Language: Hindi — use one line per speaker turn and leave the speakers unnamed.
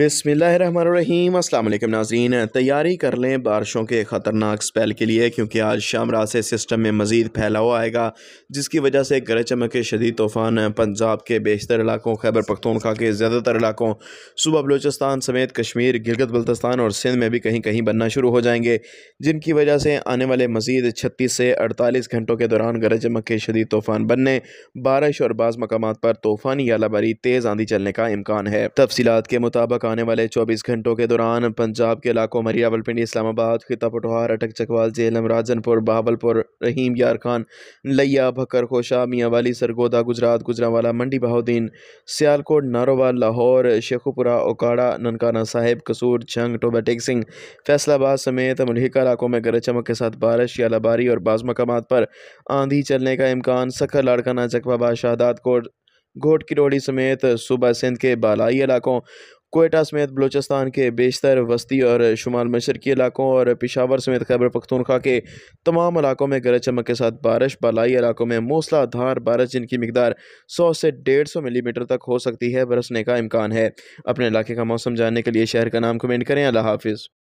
बिसमीम अल्लाम नाजीन तैयारी कर लें बारिशों के ख़तरनाक स्पेल के लिए क्योंकि आज शाम रात से सिस्टम में मज़ीद फैलाव आएगा जिसकी वजह से गरज चमक के शदीद तूफ़ान पंजाब के बेशतर इलाकों खैबर पख्तूनखा के ज़्यादातर इलाकों सुबह बलोचिस्तान समेत कश्मीर गिरगत बल्तस्तान और सिंध में भी कहीं कहीं बनना शुरू हो जाएंगे जिनकी वजह से आने वाले मज़ीद छत्तीस से अड़तालीस घंटों के दौरान गरज चमक के शदीद तूफ़ान बनने बारिश और बाज़ मकाम पर तूफ़ानी आलाबारी तेज़ आंधी चलने का इम्कान है तफसीत के मुताबिक आने वाले चौबीस घंटों के दौरान पंजाब के इलाकों मरियावल वलपिंडी इस्लामाबाद खिता पटोहार अटक चकवाल झेलम राजनपुर बहावलपुर रहीम यार खान लिया भक्कर खोशा मियाँवाली सरगोदा गुजरात गुजरावाला मंडी बहाउद्दीन सियालकोट नारोवाल लाहौर शेखुपुरा ओकाड़ा ननकाना साहिब कसूर छंग टोबा टेक सिंह फैसलाबाद समेत मुलहिका इलाकों में गरज चमक के साथ बारिश या और बाज़ मकाम पर आंधी चलने का इम्कान सखर लाड़काना चकवाबाद शाहदाद कोट घोट किरोड़ी समेत सूबा सिंध के बालाई इलाकों कोयटा समेत बलोचिस्तान के बेशतर वस्ती और शुमाल मशरकी इलाकों और पिशावर समेत खैबर पख्तूनखा के तमाम इलाकों में गरज चमक के साथ बारिश बालाई इलाकों में मूसलाधार बारिश जिनकी मकदार सौ से डेढ़ सौ मिलीमीटर तक हो सकती है बरसने का इम्कान है अपने इलाके का मौसम जानने के लिए शहर का नाम कमेंट करें अल्लाह हाफिज़